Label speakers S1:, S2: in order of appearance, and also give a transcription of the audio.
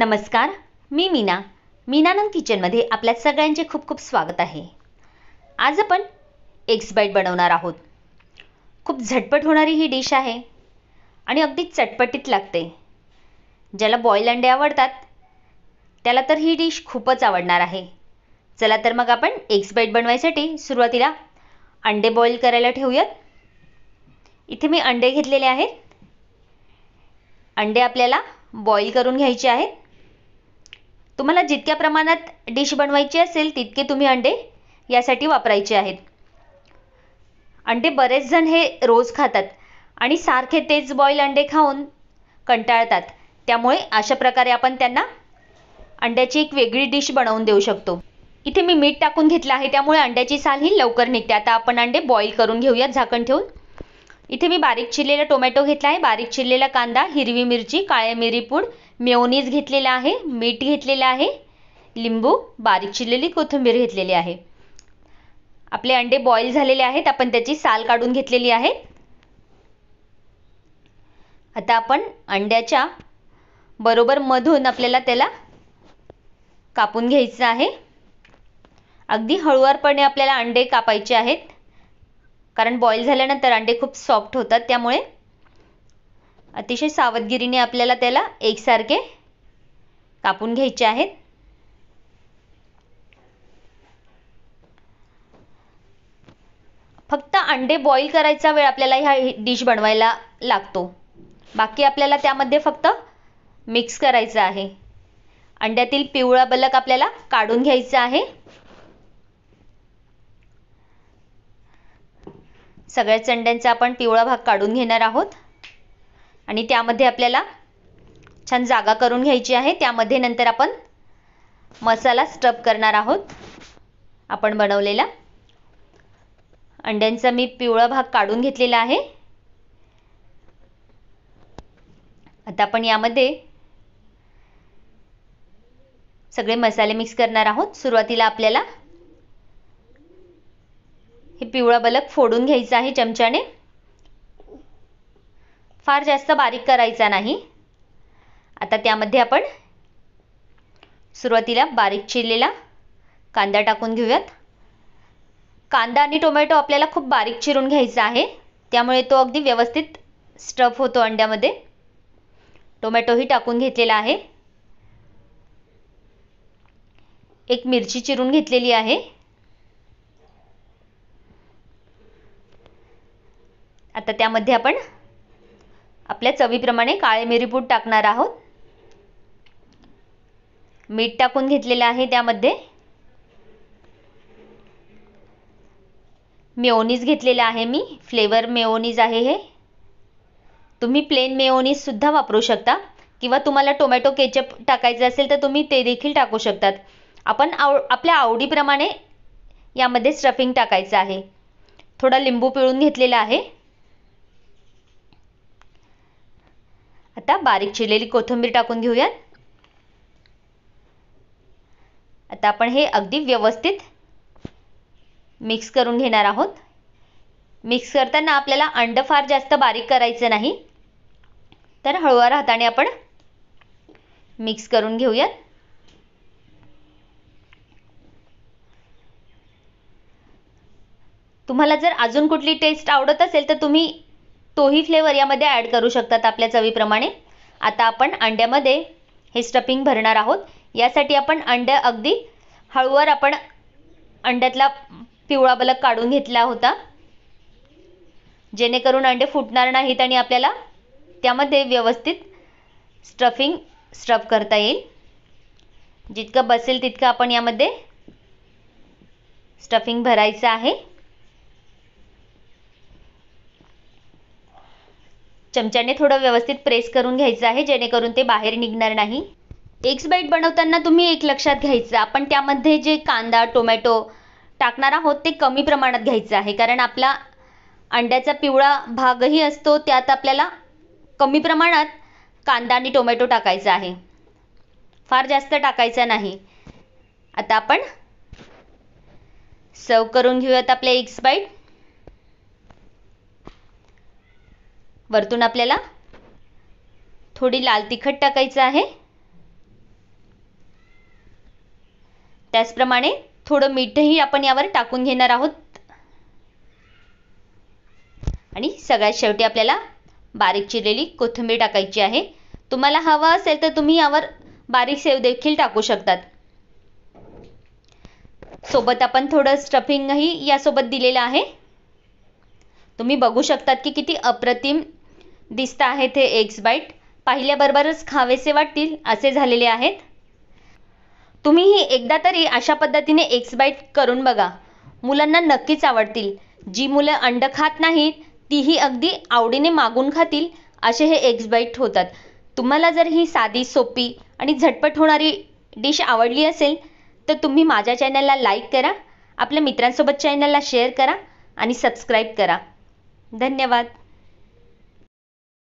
S1: नमस्कार मी मीना मीनानंद किचनमध्ये आपल्या सगळ्यांचे खूप खूप स्वागत आहे आज आपण एग्स बाईट बनवणार आहोत खूप झटपट होणारी ही डिश आहे आणि अगदी चटपटीत लागते ज्याला बॉईल अंडे आवडतात त्याला तर ही डिश खूपच आवडणार आहे चला तर मग आपण एग्स बाईट बनवायसाठी सुरुवातीला अंडे बॉईल करायला ठेवूयात इथे मी अंडे घेतलेले आहेत अंडे आपल्याला बॉईल करून घ्यायचे आहेत तुम्हाला जितक्या प्रमाणात डिश बनवायची असेल तितके तुम्ही अंडे यासाठी वापरायचे आहेत अंडे बरेच जण हे रोज खातात आणि सारखे तेच बॉईल अंडे खाऊन कंटाळतात त्यामुळे अशा प्रकारे आपण त्यांना अंड्याची एक वेगळी डिश बनवून देऊ शकतो इथे मी मीठ टाकून घेतलं आहे त्यामुळे अंड्याची साल ही लवकर निघते आता आपण अंडे बॉईल करून घेऊयात झाकण ठेवून इथे मी बारीक चिरलेला टोमॅटो घेतला आहे बारीक चिरलेला कांदा हिरवी मिरची काळ्या मिरीपूड मेयोनीज घेतलेला आहे मीठ घेतलेलं आहे लिंबू बारीक चिरलेली कोथिंबीर घेतलेली आहे आपले अंडे बॉईल झालेले आहेत आपण त्याची साल काढून घेतलेली आहे आता आपण अंड्याच्या बरोबर मधून आपल्याला त्याला कापून घ्यायचं आहे अगदी हळुवारपणे आपल्याला अंडे कापायचे आहेत कारण बॉईल झाल्यानंतर अंडे खूप सॉफ्ट होतात त्यामुळे अतिशय सावधगिरीने आपल्याला त्याला एकसारखे कापून घ्यायचे आहेत फक्त अंडे बॉईल करायचा वेळ आपल्याला ह्या डिश बनवायला लागतो बाकी आपल्याला त्यामध्ये फक्त मिक्स करायचं आहे अंड्यातील पिवळा बलक आपल्याला काढून घ्यायचा आहे सगळ्याच अंड्यांचा आपण पिवळा भाग काढून घेणार आहोत आणि त्यामध्ये आपल्याला छान जागा करून घ्यायची आहे त्यामध्ये नंतर आपण मसाला स्टफ करणार आहोत आपण बनवलेला अंड्यांचा मी पिवळा भाग काढून घेतलेला आहे आता आपण यामध्ये सगळे मसाले मिक्स करणार आहोत सुरुवातीला आपल्याला हे पिवळा बलक फोडून घ्यायचा आहे चमच्याने फार जास्त बारीक करायचा नाही आता त्यामध्ये आपण सुरुवातीला बारीक चिरलेला कांदा टाकून घेऊयात कांदा आणि टोमॅटो आपल्याला खूप बारीक चिरून घ्यायचा आहे त्यामुळे तो अगदी व्यवस्थित स्टफ होतो अंड्यामध्ये टोमॅटोही टाकून घेतलेला आहे एक मिरची चिरून घेतलेली आहे आता त्यामध्ये आपण आपल्या चवीप्रमाणे काळे मिरीपूड टाकणार आहोत मीठ टाकून घेतलेलं आहे त्यामध्ये मेओनीज घेतलेला आहे मी फ्लेवर मेओनीज आहे हे तुम्ही प्लेन मेओनीज सुद्धा वापरू शकता किंवा तुम्हाला टोमॅटो केचप टाकायचं असेल तर तुम्ही ते देखील टाकू शकतात आपण आव आपल्या आवडीप्रमाणे यामध्ये स्टफिंग टाकायचं आहे थोडा लिंबू पिळून घेतलेला आहे बारीक चिरलेली कोथिंबीर टाकून घेऊयात आता आपण हे अगदी व्यवस्थित मिक्स करून घेणार आहोत मिक्स करताना आपल्याला अंड फार जास्त बारीक करायचं नाही तर हळूवार हाताने आपण मिक्स करून घेऊयात तुम्हाला जर अजून कुठली टेस्ट आवडत असेल तर तुम्ही तोही फ्लेवर यामध्ये ॲड करू शकतात आपल्या चवीप्रमाणे आता आपण अंड्यामध्ये हे स्टफिंग भरणार आहोत यासाठी आपण अंडे अगदी हळूवर आपण अंड्यातला पिवळा बलक काढून घेतला होता जेणेकरून अंडे फुटणार नाहीत आणि आपल्याला त्यामध्ये व्यवस्थित स्टफिंग स्टफ करता येईल जितकं बसेल तितकं आपण यामध्ये स्टफिंग भरायचं आहे चमच्याने थोडं व्यवस्थित प्रेस करून घ्यायचं आहे जेणेकरून ते बाहेर निघणार नाही एक्स बाईट बनवताना तुम्ही एक लक्षात घ्यायचं आपण त्यामध्ये जे कांदा टोमॅटो टाकणार आहोत ते कमी प्रमाणात घ्यायचं आहे कारण आपला अंड्याचा पिवळा भागही असतो त्यात आपल्याला कमी प्रमाणात कांदा आणि टोमॅटो टाकायचा आहे फार जास्त टाकायचा नाही आता आपण सर्व करून घेऊयात आपले एक्स बाईट परतून आपल्याला थोडी लाल तिखट टाकायचं आहे त्याचप्रमाणे थोडं मीठही आपण यावर टाकून घेणार आहोत आणि सगळ्यात शेवटी आपल्याला बारीक चिरलेली कोथिंबीर टाकायची आहे तुम्हाला हवा असेल तर तुम्ही यावर बारीक सेव देखील टाकू शकतात सोबत आपण थोडं स्टफिंगही यासोबत दिलेलं आहे तुम्ही बघू शकतात की किती अप्रतिम दिसतं आहेत हे एग्स बाईट पाहिल्याबरोबरच खावेसे वाटतील असे झालेले आहेत तुम्हीही एकदा तरी अशा पद्धतीने एग्स बाईट करून बघा मुलांना नक्कीच आवडतील जी मुलं अंड खात नाहीत तीही अगदी आवडीने मागून खातील असे हे एग्स बाईट होतात तुम्हाला जर ही साधी सोपी आणि झटपट होणारी डिश आवडली असेल तर तुम्ही माझ्या चॅनलला लाईक करा आपल्या मित्रांसोबत चॅनलला शेअर करा आणि सबस्क्राईब करा धन्यवाद